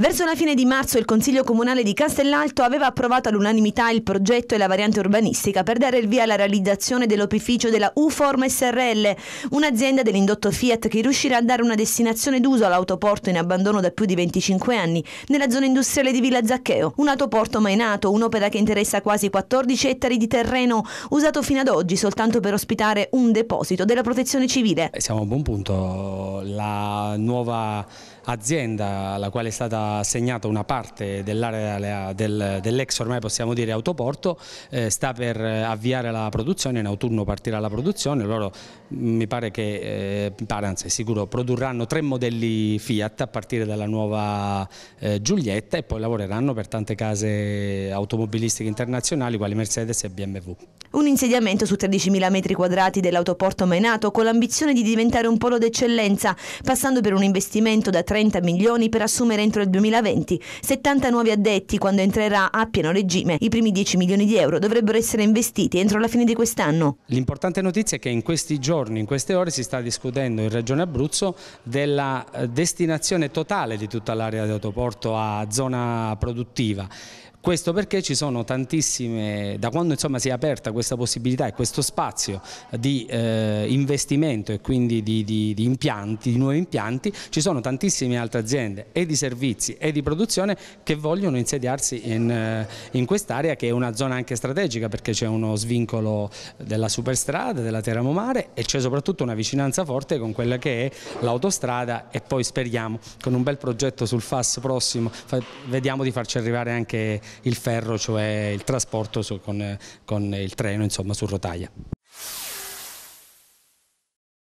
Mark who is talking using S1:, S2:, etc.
S1: Verso la fine di marzo il Consiglio Comunale di Castellalto aveva approvato all'unanimità il progetto e la variante urbanistica per dare il via alla realizzazione dell'opificio della U-Form SRL, un'azienda dell'indotto Fiat che riuscirà a dare una destinazione d'uso all'autoporto in abbandono da più di 25 anni nella zona industriale di Villa Zaccheo. Un autoporto mai nato, un'opera che interessa quasi 14 ettari di terreno, usato fino ad oggi soltanto per ospitare un deposito della protezione civile.
S2: Siamo a buon punto, la nuova azienda alla quale è stata assegnata una parte dell'area del, dell'ex ormai possiamo dire autoporto, eh, sta per avviare la produzione, in autunno partirà la produzione, loro mm, mi pare che, eh, pare, è sicuro, produrranno tre modelli Fiat a partire dalla nuova eh, Giulietta e poi lavoreranno per tante case automobilistiche internazionali quali Mercedes e BMW.
S1: Un insediamento su 13.000 metri quadrati dell'autoporto Menato con l'ambizione di diventare un polo d'eccellenza, passando per un investimento da 3 30 milioni per assumere entro il 2020, 70 nuovi addetti quando entrerà a pieno regime. I primi 10 milioni di euro dovrebbero essere investiti entro la fine di quest'anno.
S2: L'importante notizia è che in questi giorni, in queste ore, si sta discutendo in Regione Abruzzo della eh, destinazione totale di tutta l'area di autoporto a zona produttiva. Questo perché ci sono tantissime, da quando insomma, si è aperta questa possibilità e questo spazio di eh, investimento e quindi di, di, di, impianti, di nuovi impianti, ci sono tantissime altre aziende e di servizi e di produzione che vogliono insediarsi in, eh, in quest'area che è una zona anche strategica perché c'è uno svincolo della superstrada, della Terramomare e c'è soprattutto una vicinanza forte con quella che è l'autostrada e poi speriamo con un bel progetto sul FAS prossimo vediamo di farci arrivare anche il ferro, cioè il trasporto su, con, con il treno insomma, su rotaia.